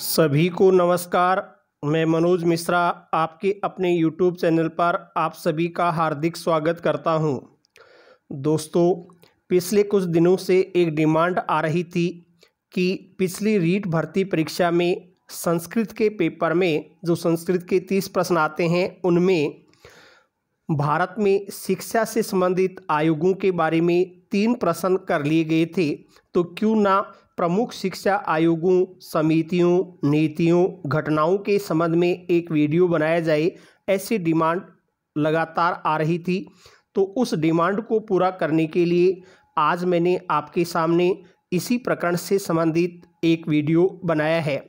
सभी को नमस्कार मैं मनोज मिश्रा आपके अपने यूट्यूब चैनल पर आप सभी का हार्दिक स्वागत करता हूं। दोस्तों पिछले कुछ दिनों से एक डिमांड आ रही थी कि पिछली रीट भर्ती परीक्षा में संस्कृत के पेपर में जो संस्कृत के तीस प्रश्न आते हैं उनमें भारत में शिक्षा से संबंधित आयोगों के बारे में तीन प्रश्न कर लिए गए थे तो क्यों ना प्रमुख शिक्षा आयोगों समितियों नीतियों घटनाओं के संबंध में एक वीडियो बनाया जाए ऐसी डिमांड लगातार आ रही थी तो उस डिमांड को पूरा करने के लिए आज मैंने आपके सामने इसी प्रकरण से संबंधित एक वीडियो बनाया है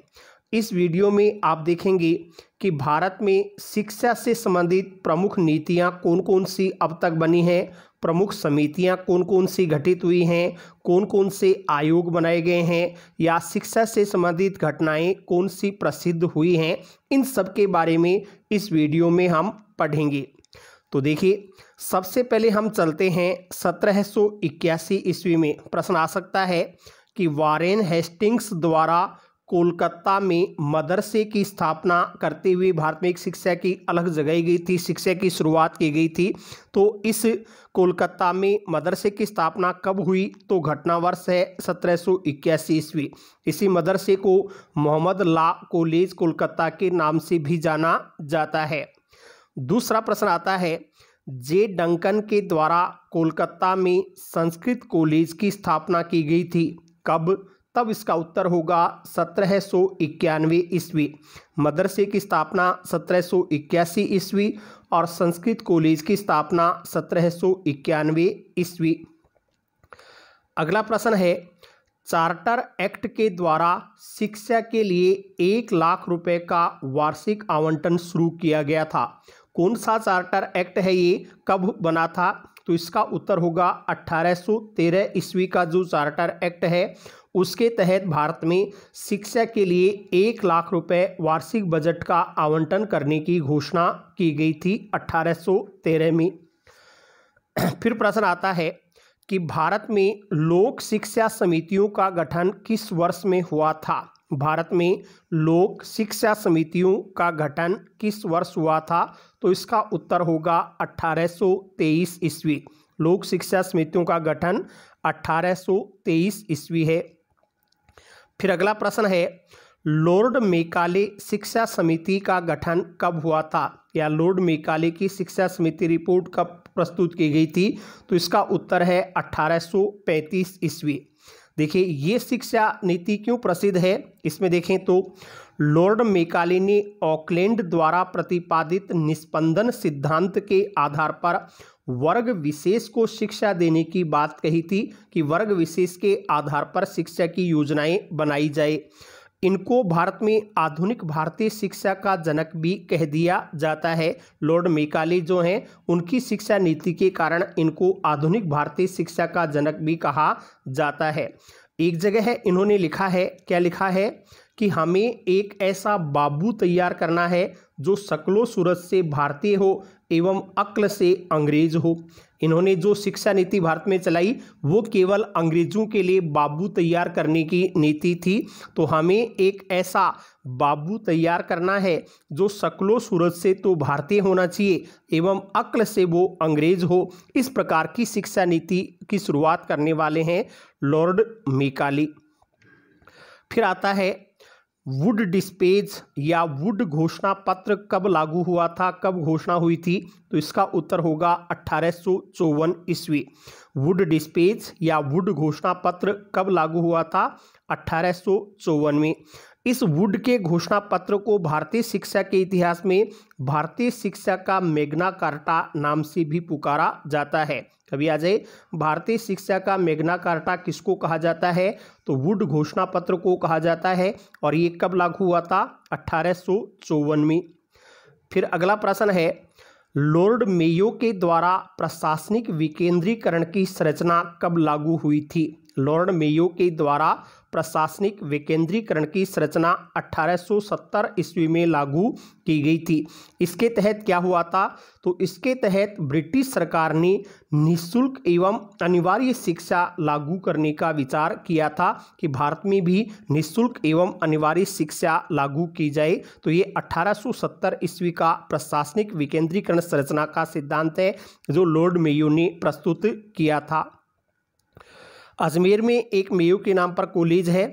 इस वीडियो में आप देखेंगे कि भारत में शिक्षा से संबंधित प्रमुख नीतियां कौन कौन सी अब तक बनी हैं प्रमुख समितियां कौन कौन सी घटित हुई हैं कौन कौन से आयोग बनाए गए हैं या शिक्षा से संबंधित घटनाएं कौन सी प्रसिद्ध हुई हैं इन सब के बारे में इस वीडियो में हम पढ़ेंगे तो देखिए सबसे पहले हम चलते हैं सत्रह सौ इक्यासी ईस्वी में प्रश्न आ सकता है कि वारेन हेस्टिंग्स द्वारा कोलकाता में मदरसे की स्थापना करते हुए भारत में एक शिक्षा की अलग जगाई गई थी शिक्षा की शुरुआत की गई थी तो इस कोलकाता में मदरसे की स्थापना कब हुई तो घटना वर्ष है सत्रह सौ इक्यासी ईस्वी इसी मदरसे को मोहम्मद ला कॉलेज कोलकाता के नाम से भी जाना जाता है दूसरा प्रश्न आता है जे डंकन के द्वारा कोलकाता में संस्कृत कॉलेज की स्थापना की गई थी कब तब इसका उत्तर होगा सत्रह सौ इक्यानवे ईस्वी मदरसे की स्थापना सत्रह सौ इक्यासी ईस्वी और संस्कृत कॉलेज की स्थापना सत्रह सौ इक्यानवे ईस्वी अगला प्रश्न है चार्टर एक्ट के द्वारा शिक्षा के लिए एक लाख रुपए का वार्षिक आवंटन शुरू किया गया था कौन सा चार्टर एक्ट है ये कब बना था तो इसका उत्तर होगा 1813 ईस्वी का जो चार्टर एक्ट है उसके तहत भारत में शिक्षा के लिए एक लाख रुपए वार्षिक बजट का आवंटन करने की घोषणा की गई थी 1813 में फिर प्रश्न आता है कि भारत में लोक शिक्षा समितियों का गठन किस वर्ष में हुआ था भारत में लोक शिक्षा समितियों का गठन किस वर्ष हुआ था तो इसका उत्तर होगा 1823 ईस्वी लोक शिक्षा समितियों का गठन 1823 ईस्वी है फिर अगला प्रश्न है लॉर्ड मेकाले शिक्षा समिति का गठन कब हुआ था या लॉर्ड मेकाले की शिक्षा समिति रिपोर्ट कब प्रस्तुत की गई थी तो इसका उत्तर है 1835 ईस्वी देखिए ये शिक्षा नीति क्यों प्रसिद्ध है इसमें देखें तो लॉर्ड मेकाले ने ऑकलैंड द्वारा प्रतिपादित निष्पंदन सिद्धांत के आधार पर वर्ग विशेष को शिक्षा देने की बात कही थी कि वर्ग विशेष के आधार पर शिक्षा की योजनाएं बनाई जाए इनको भारत में आधुनिक भारतीय शिक्षा का जनक भी कह दिया जाता है लॉर्ड मेकाली जो हैं उनकी शिक्षा नीति के कारण इनको आधुनिक भारतीय शिक्षा का जनक भी कहा जाता है एक जगह है इन्होंने लिखा है क्या लिखा है कि हमें एक ऐसा बाबू तैयार करना है जो शक्लो सूरज से भारतीय हो एवं अक्ल से अंग्रेज हो इन्होंने जो शिक्षा नीति भारत में चलाई वो केवल अंग्रेजों के लिए बाबू तैयार करने की नीति थी तो हमें एक ऐसा बाबू तैयार करना है जो शक्लो सूरज से तो भारतीय होना चाहिए एवं अक्ल से वो अंग्रेज हो इस प्रकार की शिक्षा नीति की शुरुआत करने वाले हैं लॉर्ड मेकाली फिर आता है वुड डिस्पेज या वुड घोषणा पत्र कब लागू हुआ था कब घोषणा हुई थी तो इसका उत्तर होगा अट्ठारह ईस्वी वुड डिस्पेज या वुड घोषणा पत्र कब लागू हुआ था अट्ठारह में इस वुड के घोषणा पत्र को भारतीय शिक्षा के इतिहास में भारतीय शिक्षा का मेघना कार्टा नाम से भी पुकारा जाता है कभी आ जाए भारतीय शिक्षा का मेघना कार्टा किसको कहा जाता है तो वुड घोषणा पत्र को कहा जाता है और ये कब लागू हुआ था अट्ठारह में फिर अगला प्रश्न है लॉर्ड मेयो के द्वारा प्रशासनिक विकेंद्रीकरण की संरचना कब लागू हुई थी लॉर्ड मेयो के द्वारा प्रशासनिक विकेंद्रीकरण की संरचना 1870 ईस्वी में लागू की गई थी इसके तहत क्या हुआ था तो इसके तहत ब्रिटिश सरकार ने निशुल्क एवं अनिवार्य शिक्षा लागू करने का विचार किया था कि भारत में भी निशुल्क एवं अनिवार्य शिक्षा लागू की जाए तो ये 1870 ईस्वी का प्रशासनिक विकेंद्रीकरण संरचना का सिद्धांत है जो लॉर्ड मेयो ने प्रस्तुत किया था अजमेर में एक मेयो के नाम पर कॉलेज है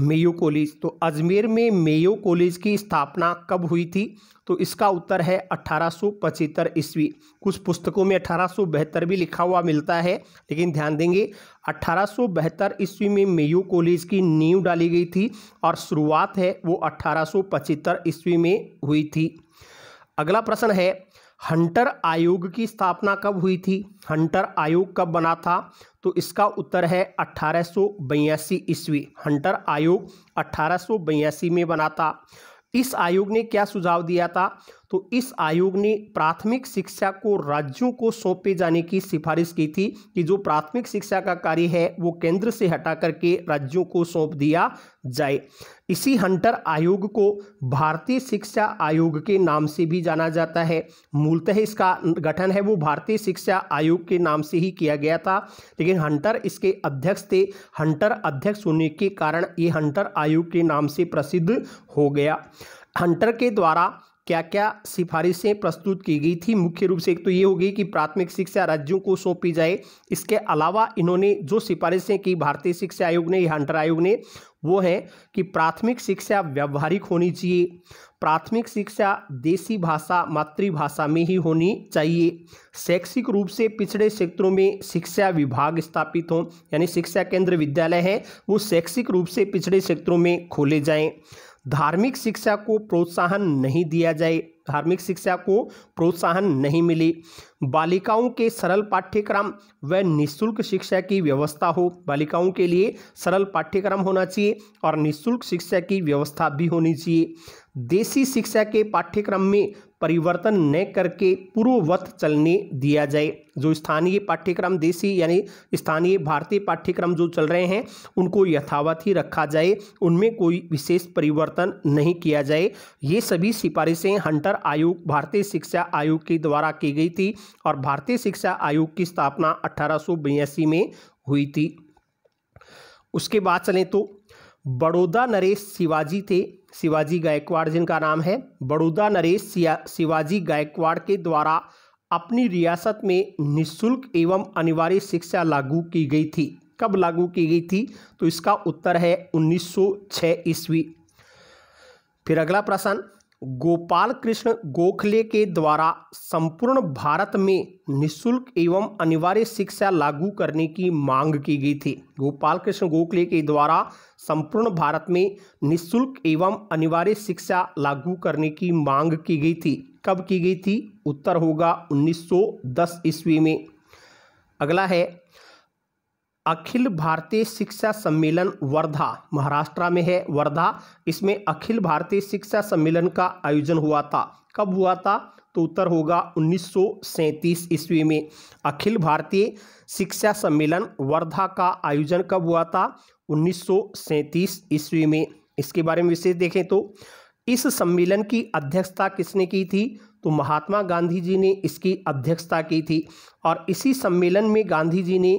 मेयो कॉलेज तो अजमेर में मेयो कॉलेज की स्थापना कब हुई थी तो इसका उत्तर है अठारह ईस्वी कुछ पुस्तकों में अठारह भी लिखा हुआ मिलता है लेकिन ध्यान देंगे अठारह ईस्वी में मेयो कॉलेज की नींव डाली गई थी और शुरुआत है वो अठारह ईस्वी में हुई थी अगला प्रश्न है हंटर आयोग की स्थापना कब हुई थी हंटर आयोग कब बना था तो इसका उत्तर है अठारह ईस्वी हंटर आयोग अठारह में बना था इस आयोग ने क्या सुझाव दिया था तो इस आयोग ने प्राथमिक शिक्षा को राज्यों को सौंपे जाने की सिफारिश की थी कि जो प्राथमिक शिक्षा का कार्य है वो केंद्र से हटा करके राज्यों को सौंप दिया जाए इसी हंटर आयोग को भारतीय शिक्षा आयोग के नाम से भी जाना जाता है मूलतः इसका गठन है वो भारतीय शिक्षा आयोग के नाम से ही किया गया था लेकिन हंटर इसके अध्यक्ष थे हंटर अध्यक्ष होने के कारण ये हंटर आयोग के नाम से प्रसिद्ध हो गया हंटर के द्वारा क्या क्या सिफारिशें प्रस्तुत की गई थी मुख्य रूप से एक तो ये होगी कि प्राथमिक शिक्षा राज्यों को सौंपी जाए इसके अलावा इन्होंने जो सिफारिशें की भारतीय शिक्षा आयोग ने या हंटर आयोग ने वो है कि प्राथमिक शिक्षा व्यवहारिक होनी चाहिए प्राथमिक शिक्षा देसी भाषा मातृभाषा में ही होनी चाहिए शैक्षिक रूप से पिछड़े क्षेत्रों में शिक्षा विभाग स्थापित हों यानी शिक्षा केंद्र विद्यालय है वो शैक्षिक रूप से पिछड़े क्षेत्रों में खोले जाएं धार्मिक शिक्षा को प्रोत्साहन नहीं दिया जाए धार्मिक शिक्षा को प्रोत्साहन नहीं मिले बालिकाओं के सरल पाठ्यक्रम व निशुल्क शिक्षा की व्यवस्था हो बालिकाओं के लिए सरल पाठ्यक्रम होना चाहिए और निशुल्क शिक्षा की व्यवस्था भी होनी चाहिए देसी शिक्षा के पाठ्यक्रम में परिवर्तन न करके पूर्ववत चलने दिया जाए जो स्थानीय पाठ्यक्रम देसी यानी स्थानीय भारतीय पाठ्यक्रम जो चल रहे हैं उनको यथावत ही रखा जाए उनमें कोई विशेष परिवर्तन नहीं किया जाए ये सभी सिफारिशें हंटर आयोग भारतीय शिक्षा आयोग के द्वारा की गई थी और भारतीय शिक्षा आयोग की स्थापना अठारह में हुई थी उसके बाद चलें तो बड़ौदा नरेश शिवाजी थे शिवाजी गायकवाड़ जिनका नाम है बड़ौदा नरेश शिवाजी गायकवाड़ के द्वारा अपनी रियासत में निशुल्क एवं अनिवार्य शिक्षा लागू की गई थी कब लागू की गई थी तो इसका उत्तर है 1906 ईस्वी फिर अगला प्रश्न गोपाल कृष्ण गोखले के द्वारा संपूर्ण भारत में निशुल्क एवं अनिवार्य शिक्षा लागू करने की मांग की गई थी गोपाल कृष्ण गोखले के द्वारा संपूर्ण भारत में निशुल्क एवं अनिवार्य शिक्षा लागू करने की मांग की गई थी कब की गई थी उत्तर होगा 1910 ईस्वी में अगला है अखिल भारतीय शिक्षा सम्मेलन वर्धा महाराष्ट्र में है वर्धा इसमें अखिल भारतीय शिक्षा सम्मेलन का आयोजन हुआ था कब हुआ था तो उत्तर होगा उन्नीस ईस्वी में अखिल भारतीय शिक्षा सम्मेलन वर्धा का आयोजन कब हुआ था उन्नीस ईस्वी में इसके बारे में विशेष देखें तो इस सम्मेलन की अध्यक्षता किसने की थी तो महात्मा गांधी जी ने इसकी अध्यक्षता की थी और इसी सम्मेलन में गांधी जी ने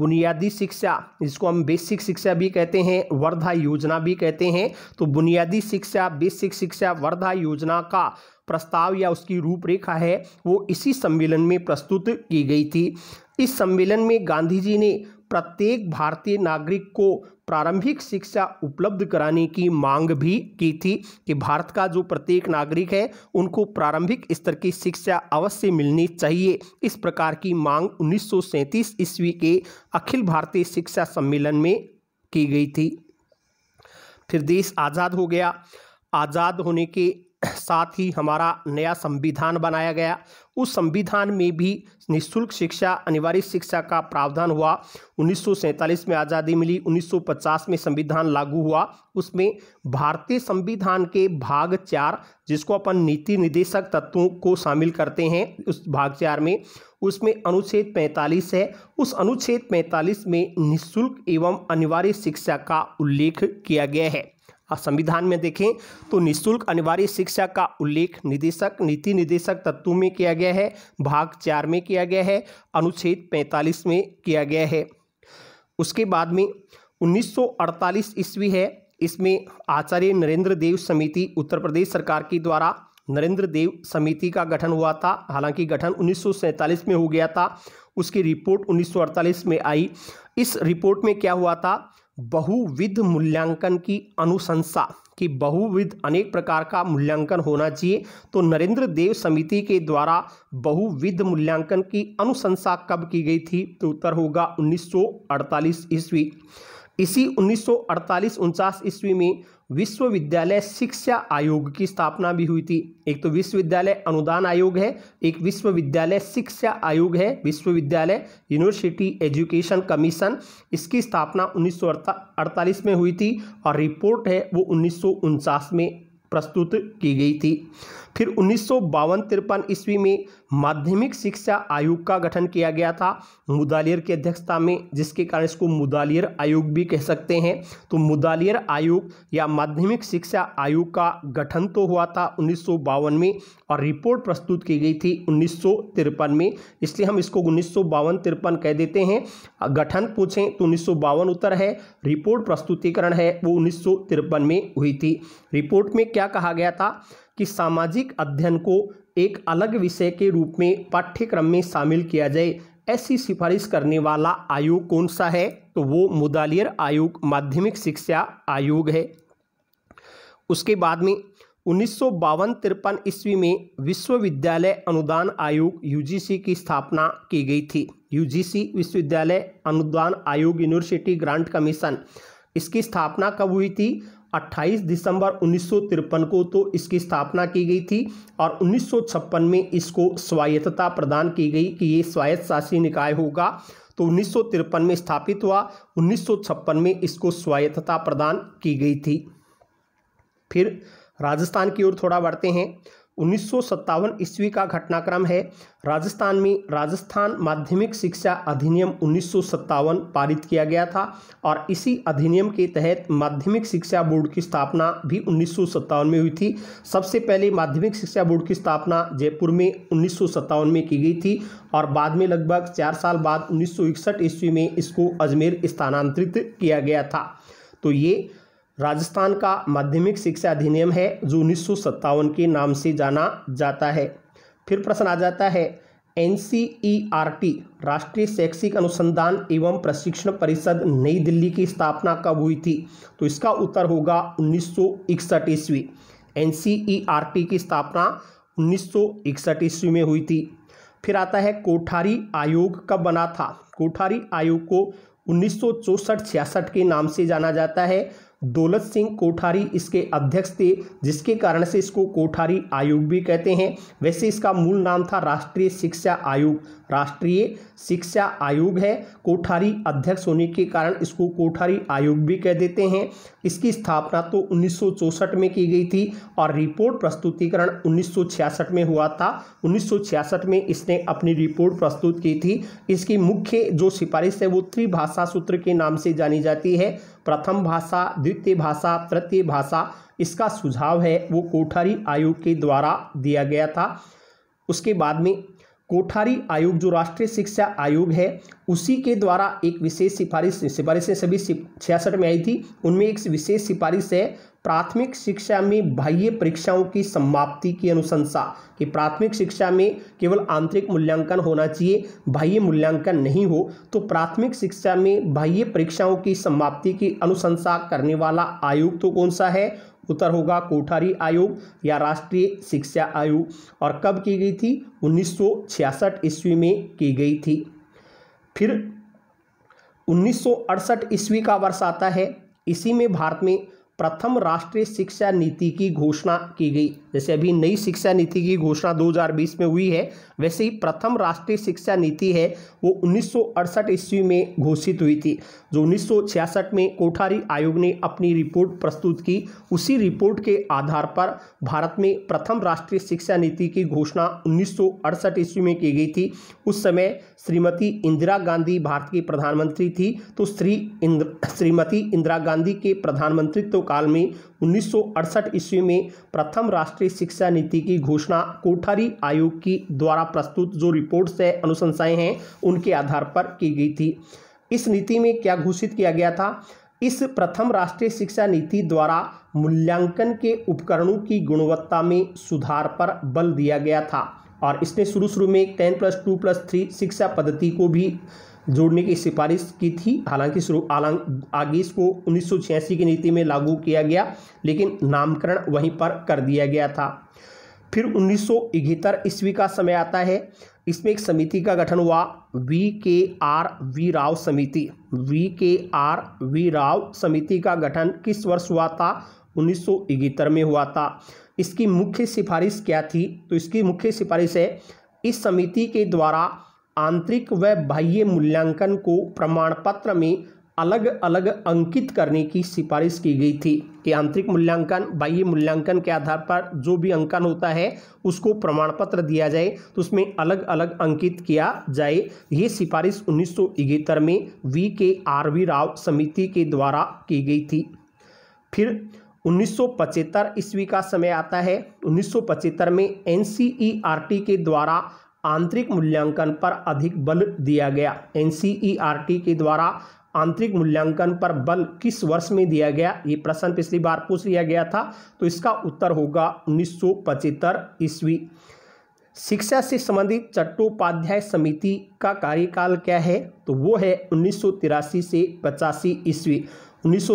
बुनियादी शिक्षा जिसको हम बेसिक शिक्षा भी कहते हैं वर्धा योजना भी कहते हैं तो बुनियादी शिक्षा बेसिक शिक्षा वर्धा योजना का प्रस्ताव या उसकी रूपरेखा है वो इसी सम्मेलन में प्रस्तुत की गई थी इस सम्मेलन में गांधी जी ने प्रत्येक भारतीय नागरिक को प्रारंभिक शिक्षा उपलब्ध कराने की मांग भी की थी कि भारत का जो प्रत्येक नागरिक है उनको प्रारंभिक स्तर की शिक्षा अवश्य मिलनी चाहिए इस प्रकार की मांग उन्नीस ईस्वी के अखिल भारतीय शिक्षा सम्मेलन में की गई थी फिर देश आज़ाद हो गया आज़ाद होने के साथ ही हमारा नया संविधान बनाया गया उस संविधान में भी निशुल्क शिक्षा अनिवार्य शिक्षा का प्रावधान हुआ उन्नीस में आज़ादी मिली 1950 में संविधान लागू हुआ उसमें भारतीय संविधान के भाग चार जिसको अपन नीति निदेशक तत्वों को शामिल करते हैं उस भाग चार में उसमें अनुच्छेद 45 है उस अनुच्छेद 45 में निःशुल्क एवं अनिवार्य शिक्षा का उल्लेख किया गया है संविधान में देखें तो निशुल्क अनिवार्य शिक्षा का उल्लेख निदेशक नीति निदेशक तत्व में किया गया है भाग चार में किया गया है अनुच्छेद 45 में किया गया है उसके बाद में 1948 ईस्वी है इसमें आचार्य नरेंद्र देव समिति उत्तर प्रदेश सरकार की द्वारा नरेंद्र देव समिति का गठन हुआ था हालांकि गठन उन्नीस में हो गया था उसकी रिपोर्ट 1948 में आई इस रिपोर्ट में क्या हुआ था बहुविध मूल्यांकन की अनुशंसा कि बहुविध अनेक प्रकार का मूल्यांकन होना चाहिए तो नरेंद्र देव समिति के द्वारा बहुविध मूल्यांकन की अनुशंसा कब की गई थी तो उत्तर होगा 1948 ईस्वी इसी 1948 सौ ईस्वी में विश्वविद्यालय शिक्षा आयोग की स्थापना भी हुई थी एक तो विश्वविद्यालय अनुदान आयोग है एक विश्वविद्यालय शिक्षा आयोग है विश्वविद्यालय यूनिवर्सिटी एजुकेशन कमीशन इसकी स्थापना उन्नीस में हुई थी और रिपोर्ट है वो उन्नीस में प्रस्तुत की गई थी फिर उन्नीस सौ तिरपन ईस्वी में माध्यमिक शिक्षा आयोग का गठन किया गया था मुदालियर की अध्यक्षता में जिसके कारण इसको मुदालियर आयोग भी कह सकते हैं तो मुदालियर आयोग या माध्यमिक शिक्षा आयोग का गठन तो हुआ था उन्नीस में और रिपोर्ट प्रस्तुत की गई थी उन्नीस में इसलिए हम इसको उन्नीस सौ कह देते हैं गठन पूछें तो उन्नीस उत्तर है रिपोर्ट प्रस्तुतिकरण है वो उन्नीस में हुई थी रिपोर्ट में क्या कहा गया था कि सामाजिक अध्ययन को एक अलग विषय के रूप में पाठ्यक्रम में शामिल किया जाए ऐसी सिफारिश करने वाला आयोग कौन सा है तो वो मुदालियर आयोग माध्यमिक शिक्षा आयोग है उसके बाद में उन्नीस सौ बावन तिरपन ईस्वी में विश्वविद्यालय अनुदान आयोग यूजीसी की स्थापना की गई थी यूजीसी विश्वविद्यालय अनुदान आयोग यूनिवर्सिटी ग्रांट कमीशन इसकी स्थापना कब हुई थी 28 दिसंबर उन्नीस को तो इसकी स्थापना की गई थी और उन्नीस में इसको स्वायत्तता प्रदान की गई कि ये स्वायत्त शासी निकाय होगा तो उन्नीस में स्थापित हुआ उन्नीस में इसको स्वायत्तता प्रदान की गई थी फिर राजस्थान की ओर थोड़ा बढ़ते हैं उन्नीस ईस्वी का घटनाक्रम है राजस्थान में राजस्थान माध्यमिक शिक्षा अधिनियम उन्नीस पारित किया गया था और इसी अधिनियम के तहत माध्यमिक शिक्षा बोर्ड की स्थापना भी उन्नीस में हुई थी सबसे पहले माध्यमिक शिक्षा बोर्ड की स्थापना जयपुर में उन्नीस में की गई थी और बाद में लगभग चार साल बाद उन्नीस ईस्वी में इसको अजमेर स्थानांतरित किया गया था तो ये राजस्थान का माध्यमिक शिक्षा अधिनियम है जो उन्नीस के नाम से जाना जाता है फिर प्रश्न आ जाता है एन राष्ट्रीय शैक्षिक अनुसंधान एवं प्रशिक्षण परिषद नई दिल्ली की स्थापना कब हुई थी तो इसका उत्तर होगा उन्नीस सौ इकसठ ईस्वी एन की स्थापना उन्नीस सौ इकसठ ईस्वी में हुई थी फिर आता है कोठारी आयोग कब बना था कोठारी आयोग को उन्नीस सौ के नाम से जाना जाता है दौलत सिंह कोठारी इसके अध्यक्ष थे जिसके कारण से इसको कोठारी आयोग भी कहते हैं वैसे इसका मूल नाम था राष्ट्रीय शिक्षा आयोग राष्ट्रीय शिक्षा आयोग है कोठारी अध्यक्ष होने के कारण इसको कोठारी आयोग भी कह देते हैं इसकी स्थापना तो उन्नीस में की गई थी और रिपोर्ट प्रस्तुतिकरण उन्नीस में हुआ था उन्नीस में इसने अपनी रिपोर्ट प्रस्तुत की थी इसकी मुख्य जो सिफारिश है वो त्रिभाषा सूत्र के नाम से जानी जाती है प्रथम भाषा द्वितीय भाषा तृतीय भाषा इसका सुझाव है वो कोठारी आयोग के द्वारा दिया गया था उसके बाद में कोठारी आयोग जो राष्ट्रीय शिक्षा आयोग है उसी के द्वारा एक विशेष सिफारिश सिफारिशें सभी छियासठ में आई थी उनमें एक विशेष सिफारिश है प्राथमिक शिक्षा में बाह्य परीक्षाओं की समाप्ति की अनुशंसा कि प्राथमिक शिक्षा में केवल आंतरिक मूल्यांकन होना चाहिए बाह्य मूल्यांकन नहीं हो तो प्राथमिक शिक्षा में बाह्य परीक्षाओं की समाप्ति की अनुशंसा करने वाला आयोग तो कौन सा है उत्तर होगा कोठारी आयोग या राष्ट्रीय शिक्षा आयोग और कब की गई थी 1966 ईस्वी में की गई थी फिर 1968 ईस्वी का वर्ष आता है इसी में भारत में प्रथम राष्ट्रीय शिक्षा नीति की घोषणा की गई जैसे अभी नई शिक्षा नीति की घोषणा 2020 में हुई है वैसे ही प्रथम राष्ट्रीय शिक्षा नीति है वो उन्नीस ईस्वी में घोषित हुई थी जो उन्नीस में कोठारी आयोग ने अपनी रिपोर्ट प्रस्तुत की उसी रिपोर्ट के आधार पर भारत में प्रथम राष्ट्रीय शिक्षा नीति की घोषणा उन्नीस ईस्वी में की गई थी उस समय श्रीमती इंदिरा गांधी भारत की प्रधानमंत्री थी तो श्री इंद्र श्रीमती इंदिरा गांधी के तो काल में 1968 ईस्वी में प्रथम राष्ट्रीय शिक्षा नीति की घोषणा कोठारी आयोग की द्वारा प्रस्तुत जो रिपोर्ट्स है अनुशंसाएं हैं उनके आधार पर की गई थी इस नीति में क्या घोषित किया गया था इस प्रथम राष्ट्रीय शिक्षा नीति द्वारा मूल्यांकन के उपकरणों की गुणवत्ता में सुधार पर बल दिया गया था और इसने शुरू शुरू में ten plus two plus three शिक्षा पद्धति को भी जोड़ने की सिफारिश की थी हालांकि शुरू आगे इसको उन्नीस की नीति में लागू किया गया लेकिन नामकरण वहीं पर कर दिया गया था फिर उन्नीस ईस्वी का समय आता है इसमें एक समिति का गठन हुआ वी के आर वी राव समिति वी के आर वी राव समिति का गठन किस वर्ष हुआ था उन्नीस में हुआ था इसकी मुख्य सिफारिश क्या थी तो इसकी मुख्य सिफारिश है इस समिति के द्वारा आंतरिक व बाह्य मूल्यांकन को प्रमाण पत्र में अलग अलग अंकित करने की सिफारिश की गई थी कि आंतरिक मूल्यांकन बाह्य मूल्यांकन के आधार पर जो भी अंकन होता है उसको प्रमाण पत्र दिया जाए तो उसमें अलग अलग अंकित किया जाए ये सिफारिश उन्नीस में वी के आर वी राव समिति के द्वारा की गई थी फिर 1975 ईस्वी का समय आता है 1975 में एन के द्वारा आंतरिक मूल्यांकन पर अधिक बल दिया गया एन के द्वारा आंतरिक मूल्यांकन पर बल किस वर्ष में दिया गया ये प्रश्न पिछली बार पूछ लिया गया था तो इसका उत्तर होगा उन्नीस सौ पचहत्तर ईस्वी शिक्षा से संबंधित चट्टोपाध्याय समिति का कार्यकाल क्या है तो वो है उन्नीस से पचासी ईस्वी उन्नीस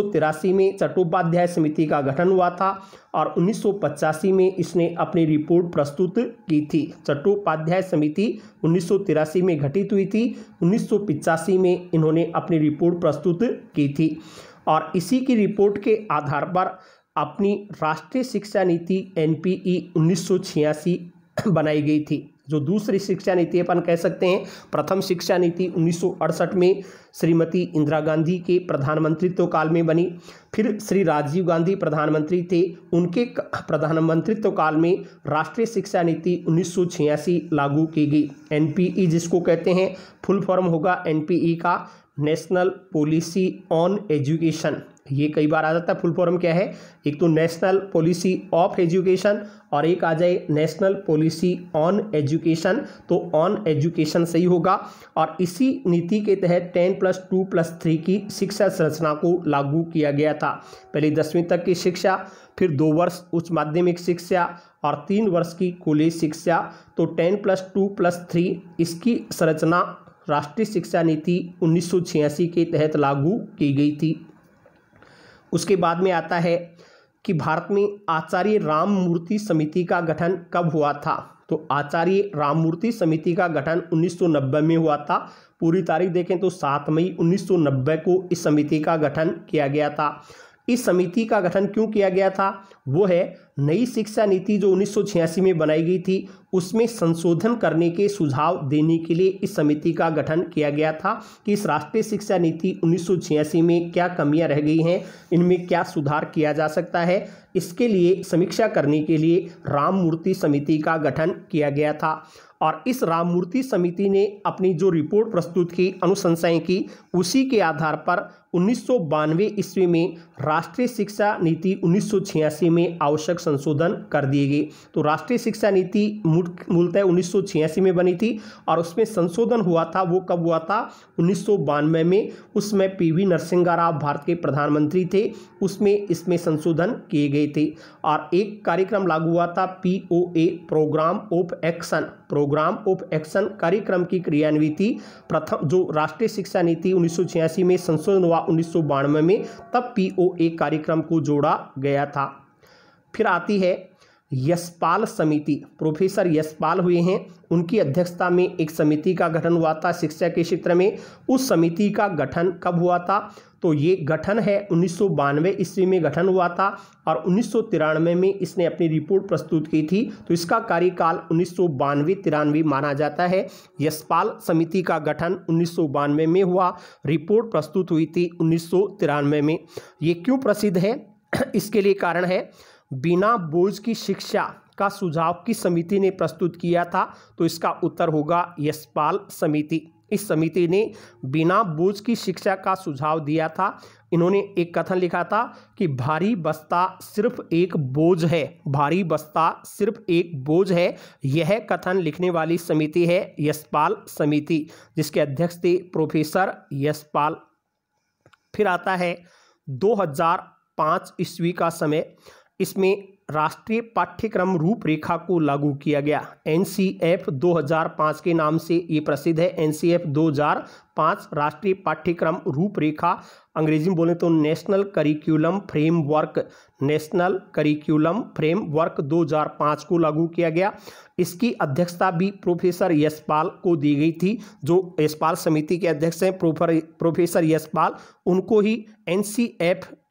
में चट्टोपाध्याय समिति का गठन हुआ था और उन्नीस में इसने अपनी रिपोर्ट प्रस्तुत की थी चट्टोपाध्याय समिति उन्नीस में गठित हुई थी उन्नीस में इन्होंने अपनी रिपोर्ट प्रस्तुत की थी और इसी की रिपोर्ट के आधार पर अपनी राष्ट्रीय शिक्षा नीति एन पी ई बनाई गई थी जो दूसरी शिक्षा नीति अपन कह सकते हैं प्रथम शिक्षा नीति 1968 में श्रीमती इंदिरा गांधी के प्रधानमंत्रित्व काल में बनी फिर श्री राजीव गांधी प्रधानमंत्री थे उनके प्रधानमंत्रित्व काल में राष्ट्रीय शिक्षा नीति उन्नीस लागू की गई एनपीई जिसको कहते हैं फुल फॉर्म होगा एनपीई का नेशनल पॉलिसी ऑन एजुकेशन ये कई बार आ जाता है फुल फॉर्म क्या है एक तो नेशनल पॉलिसी ऑफ एजुकेशन और एक आ जाए नेशनल पॉलिसी ऑन एजुकेशन तो ऑन एजुकेशन सही होगा और इसी नीति के तहत ten plus two plus three की शिक्षा संरचना को लागू किया गया था पहले दसवीं तक की शिक्षा फिर दो वर्ष उच्च माध्यमिक शिक्षा और तीन वर्ष की कॉलेज शिक्षा तो ten plus two plus three इसकी संरचना राष्ट्रीय शिक्षा नीति उन्नीस के तहत लागू की गई थी उसके बाद में आता है कि भारत में आचार्य राम मूर्ति समिति का गठन कब हुआ था तो आचार्य राममूर्ति समिति का गठन 1990 में हुआ था पूरी तारीख देखें तो 7 मई 1990 को इस समिति का गठन किया गया था इस समिति का गठन क्यों किया गया था वो है नई शिक्षा नीति जो 1986 में बनाई गई थी उसमें संशोधन करने के सुझाव देने के लिए इस समिति का गठन किया गया था कि इस राष्ट्रीय शिक्षा नीति उन्नीस में क्या कमियां रह गई हैं इनमें क्या सुधार किया जा सकता है इसके लिए समीक्षा करने के लिए राममूर्ति समिति का गठन किया गया था और इस राममूर्ति समिति ने अपनी जो रिपोर्ट प्रस्तुत की अनुशंसाएँ की उसी के आधार पर उन्नीस ईस्वी में राष्ट्रीय शिक्षा नीति उन्नीस में आवश्यक संशोधन कर दिए गए तो राष्ट्रीय शिक्षा नीति मूलतः उन्नीस में बनी थी और उसमें संशोधन हुआ था वो कब हुआ था उन्नीस में उसमें पी वी नरसिंहा राव भारत के प्रधानमंत्री थे उसमें इसमें संशोधन किए गए थे और एक कार्यक्रम लागू हुआ था P O A programme of action programme of action कार्यक्रम की क्रियान्विति प्रथम जो राष्ट्रीय शिक्षा नीति उन्नीस में संशोधन हुआ उन्नीस में तब पी कार्यक्रम को जोड़ा गया था फिर आती है यशपाल समिति प्रोफेसर यशपाल हुए हैं उनकी अध्यक्षता में एक समिति का गठन हुआ था शिक्षा के क्षेत्र में उस समिति का गठन कब हुआ था तो ये गठन है उन्नीस ईस्वी में गठन हुआ था और उन्नीस में इसने अपनी रिपोर्ट प्रस्तुत की थी तो इसका कार्यकाल उन्नीस सौ माना जाता है यशपाल समिति का गठन उन्नीस में हुआ रिपोर्ट प्रस्तुत हुई थी उन्नीस में ये क्यों प्रसिद्ध है इसके लिए कारण है बिना बोझ की शिक्षा का सुझाव किस समिति ने प्रस्तुत किया था तो इसका उत्तर होगा यशपाल समिति इस समिति ने बिना बोझ की शिक्षा का सुझाव दिया था इन्होंने एक कथन लिखा था कि भारी बस्ता सिर्फ एक बोझ है भारी बस्ता सिर्फ एक बोझ है यह कथन लिखने वाली समिति है यशपाल समिति जिसके अध्यक्ष थे प्रोफेसर यशपाल फिर आता है 2005 ईस्वी का समय इसमें राष्ट्रीय पाठ्यक्रम रूपरेखा को लागू किया गया एन सी एफ 2005 के नाम से ये प्रसिद्ध है एन सी एफ पाँच राष्ट्रीय पाठ्यक्रम रूपरेखा अंग्रेजी में बोले तो national curriculum framework national curriculum framework 2005 को लागू किया गया इसकी अध्यक्षता भी प्रोफेसर यशपाल को दी गई थी जो यशपाल समिति के अध्यक्ष हैं प्रोफेसर यशपाल उनको ही एन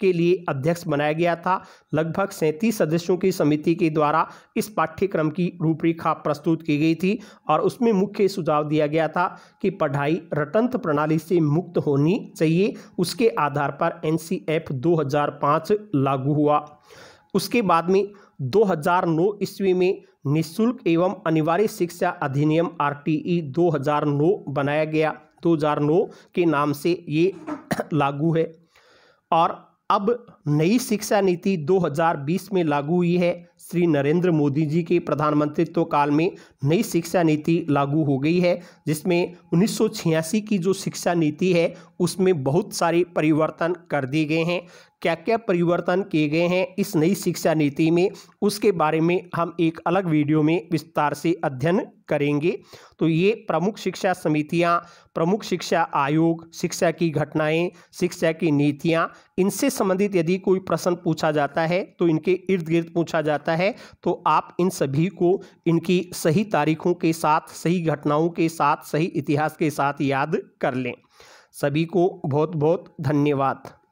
के लिए अध्यक्ष बनाया गया था लगभग सैंतीस सदस्यों की समिति के द्वारा इस पाठ्यक्रम की रूपरेखा प्रस्तुत की गई थी और उसमें मुख्य सुझाव दिया गया था कि पढ़ाई रटन शर्त प्रणाली से मुक्त होनी चाहिए उसके आधार पर एन 2005 दो हजार लागू हुआ उसके बाद में 2009 ईस्वी में निशुल्क एवं अनिवार्य शिक्षा अधिनियम आरटीई 2009 बनाया गया 2009 के नाम से ये लागू है और अब नई शिक्षा नीति 2020 में लागू हुई है श्री नरेंद्र मोदी जी के प्रधानमंत्रित्व काल में नई शिक्षा नीति लागू हो गई है जिसमें 1986 की जो शिक्षा नीति है उसमें बहुत सारे परिवर्तन कर दिए गए हैं क्या क्या परिवर्तन किए गए हैं इस नई शिक्षा नीति में उसके बारे में हम एक अलग वीडियो में विस्तार से अध्ययन करेंगे तो ये प्रमुख शिक्षा समितियाँ प्रमुख शिक्षा आयोग शिक्षा की घटनाएं शिक्षा की नीतियाँ इनसे संबंधित यदि कोई प्रश्न पूछा जाता है तो इनके इर्द गिर्द पूछा जाता है जाता है तो आप इन सभी को इनकी सही तारीखों के साथ सही घटनाओं के साथ सही इतिहास के साथ याद कर लें सभी को बहुत बहुत धन्यवाद